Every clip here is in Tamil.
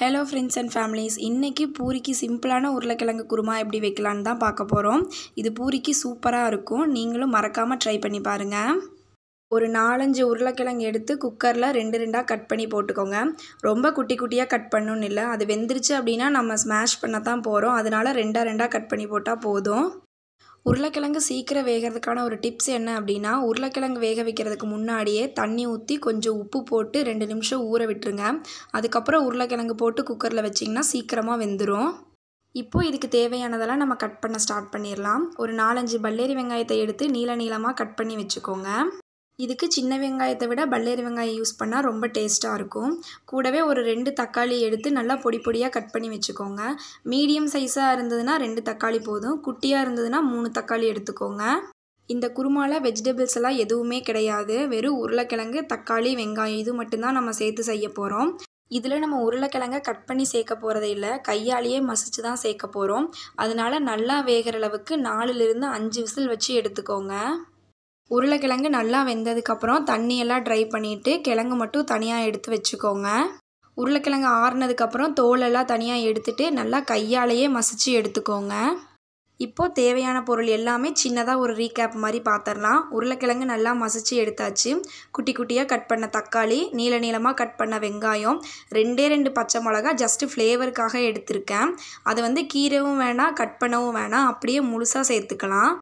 ஹலோ ஃப்ரெண்ட்ஸ் அண்ட் ஃபேமிலிஸ் இன்றைக்கி பூரிக்கு சிம்பிளான உருளைக்கிழங்கு குருமா எப்படி வைக்கலான்னு தான் பார்க்க போகிறோம் இது பூரிக்கு சூப்பராக இருக்கும் நீங்களும் மறக்காமல் ட்ரை பண்ணி பாருங்கள் ஒரு நாலஞ்சு உருளைக்கிழங்கு எடுத்து குக்கரில் ரெண்டு ரெண்டாக கட் பண்ணி போட்டுக்கோங்க ரொம்ப குட்டி குட்டியாக கட் பண்ணணும்னு இல்லை அது வெந்துருச்சு அப்படின்னா நம்ம ஸ்மாஷ் பண்ண தான் போகிறோம் அதனால் ரெண்டாக ரெண்டாக கட் பண்ணி போட்டால் போதும் உருளைக்கிழங்கு சீக்கிரம் வேகிறதுக்கான ஒரு டிப்ஸ் என்ன அப்படின்னா உருளைக்கிழங்கு வேக வைக்கிறதுக்கு முன்னாடியே தண்ணி ஊற்றி கொஞ்சம் உப்பு போட்டு ரெண்டு நிமிஷம் ஊற விட்டுருங்க அதுக்கப்புறம் உருளைக்கிழங்கு போட்டு குக்கரில் வச்சிங்கன்னா சீக்கிரமாக வெந்துடும் இப்போ இதுக்கு தேவையானதெல்லாம் நம்ம கட் பண்ண ஸ்டார்ட் பண்ணிடலாம் ஒரு நாலஞ்சு பல்லேரி வெங்காயத்தை எடுத்து நீள நீளமாக கட் பண்ணி வச்சுக்கோங்க இதுக்கு சின்ன வெங்காயத்தை விட பல்லேரி வெங்காயம் யூஸ் பண்ணால் ரொம்ப டேஸ்ட்டாக இருக்கும் கூடவே ஒரு ரெண்டு தக்காளி எடுத்து நல்லா பொடி பொடியாக கட் பண்ணி வச்சுக்கோங்க மீடியம் சைஸாக இருந்ததுன்னா ரெண்டு தக்காளி போதும் குட்டியாக இருந்ததுன்னா மூணு தக்காளி எடுத்துக்கோங்க இந்த குருமாவில் வெஜிடபிள்ஸ் எல்லாம் எதுவுமே கிடையாது வெறும் உருளைக்கிழங்கு தக்காளி வெங்காயம் இது மட்டும்தான் நம்ம சேர்த்து செய்ய போகிறோம் இதில் நம்ம உருளைக்கிழங்க கட் பண்ணி சேர்க்க போகிறதே இல்லை கையாலேயே மசிச்சு தான் சேர்க்க போகிறோம் அதனால நல்லா வேகிற அளவுக்கு நாலுலேருந்து அஞ்சு விசில் வச்சு எடுத்துக்கோங்க உருளைக்கிழங்கு நல்லா வெந்ததுக்கப்புறம் தண்ணியெல்லாம் ட்ரை பண்ணிவிட்டு கிழங்கு மட்டும் தனியாக எடுத்து வச்சுக்கோங்க உருளைக்கிழங்கு ஆறுனதுக்கப்புறம் தோலெல்லாம் தனியாக எடுத்துகிட்டு நல்லா கையாலேயே மசிச்சு எடுத்துக்கோங்க இப்போது தேவையான பொருள் எல்லாமே சின்னதாக ஒரு ரீகேப் மாதிரி பார்த்துடலாம் உருளைக்கிழங்கு நல்லா மசிச்சு எடுத்தாச்சு குட்டி குட்டியாக கட் பண்ண தக்காளி நீள நீளமாக கட் பண்ண வெங்காயம் ரெண்டே ரெண்டு பச்சை மிளகா ஜஸ்ட்டு ஃப்ளேவருக்காக எடுத்திருக்கேன் அது வந்து கீரவும் வேணாம் கட் பண்ணவும் வேணாம் அப்படியே முழுசாக சேர்த்துக்கலாம்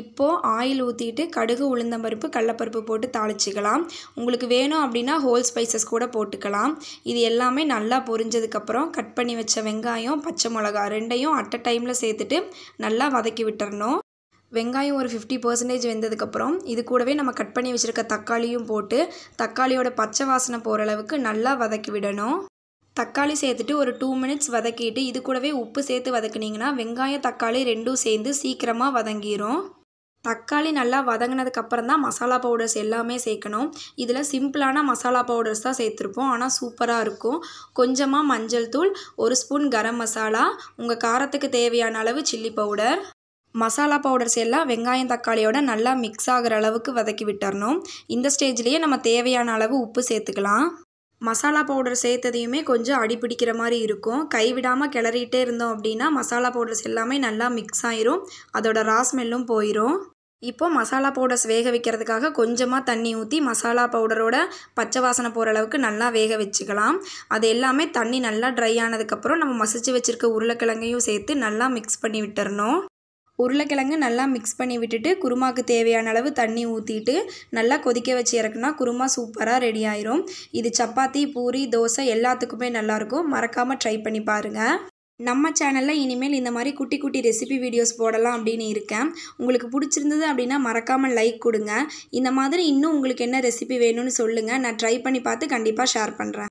இப்போது ஆயில் ஊற்றிட்டு கடுகு உளுந்தம்பருப்பு கடலப்பருப்பு போட்டு தாளிச்சிக்கலாம் உங்களுக்கு வேணும் அப்படின்னா ஹோல் ஸ்பைசஸ் கூட போட்டுக்கலாம் இது எல்லாமே நல்லா பொரிஞ்சதுக்கப்புறம் கட் பண்ணி வச்ச வெங்காயம் பச்சை மிளகா ரெண்டையும் அட் டைமில் சேர்த்துட்டு நல்லா வதக்கி விட்டுறணும் வெங்காயம் ஒரு ஃபிஃப்டி பர்சன்டேஜ் வெந்ததுக்கப்புறம் இது கூடவே நம்ம கட் பண்ணி வச்சுருக்க தக்காளியும் போட்டு தக்காளியோட பச்சை வாசனை போகிற அளவுக்கு நல்லா வதக்கி விடணும் தக்காளி சேர்த்துட்டு ஒரு டூ மினிட்ஸ் வதக்கிட்டு இது கூடவே உப்பு சேர்த்து வதக்குனிங்கன்னா வெங்காயம் தக்காளி ரெண்டும் சேர்ந்து சீக்கிரமாக வதங்கிடும் தக்காளி நல்லா வதங்கினதுக்கப்புறம் தான் மசாலா பவுடர்ஸ் எல்லாமே சேர்க்கணும் இதில் சிம்பிளான மசாலா பவுடர்ஸ் தான் சேர்த்துருப்போம் ஆனால் சூப்பராக இருக்கும் கொஞ்சமாக மஞ்சள் தூள் ஒரு ஸ்பூன் கரம் மசாலா உங்கள் காரத்துக்கு தேவையான அளவு சில்லி பவுடர் மசாலா பவுடர்ஸ் எல்லாம் வெங்காயம் தக்காளியோட நல்லா மிக்ஸ் ஆகிற அளவுக்கு வதக்கி விட்டுறணும் இந்த ஸ்டேஜ்லேயே நம்ம தேவையான அளவு உப்பு சேர்த்துக்கலாம் மசாலா பவுடர் சேர்த்ததையுமே கொஞ்சம் அடிப்பிடிக்கிற மாதிரி இருக்கும் கைவிடாமல் கிளறிட்டே இருந்தோம் அப்படின்னா மசாலா பவுடர்ஸ் எல்லாமே நல்லா மிக்ஸ் ஆயிரும் அதோட ராஸ்மெல்லும் போயிடும் இப்போ மசாலா பவுடர்ஸ் வேக வைக்கிறதுக்காக கொஞ்சமாக தண்ணி ஊற்றி மசாலா பவுடரோட பச்சை வாசனை போகிற அளவுக்கு நல்லா வேக வச்சுக்கலாம் அது எல்லாமே தண்ணி நல்லா ட்ரை ஆனதுக்கப்புறம் நம்ம மசிச்சு வச்சுருக்க உருளைக்கிழங்கையும் சேர்த்து நல்லா மிக்ஸ் பண்ணி விட்டுறணும் உருளைக்கிழங்கு நல்லா மிக்ஸ் பண்ணி விட்டுட்டு குருமாக்கு தேவையான அளவு தண்ணி ஊற்றிட்டு நல்லா கொதிக்க வச்சு இறக்குனா குருமா சூப்பராக ரெடி ஆயிரும் இது சப்பாத்தி பூரி தோசை எல்லாத்துக்குமே நல்லாயிருக்கும் மறக்காமல் ட்ரை பண்ணி பாருங்கள் நம்ம சேனலில் இனிமேல் இந்த மாதிரி குட்டி குட்டி ரெசிபி வீடியோஸ் போடலாம் அப்படின்னு இருக்கேன் உங்களுக்கு பிடிச்சிருந்தது அப்படின்னா மறக்காமல் லைக் கொடுங்க இந்த மாதிரி இன்னும் உங்களுக்கு என்ன ரெசிபி வேணும்னு சொல்லுங்கள் நான் ட்ரை பண்ணி பார்த்து கண்டிப்பாக ஷேர் பண்ணுறேன்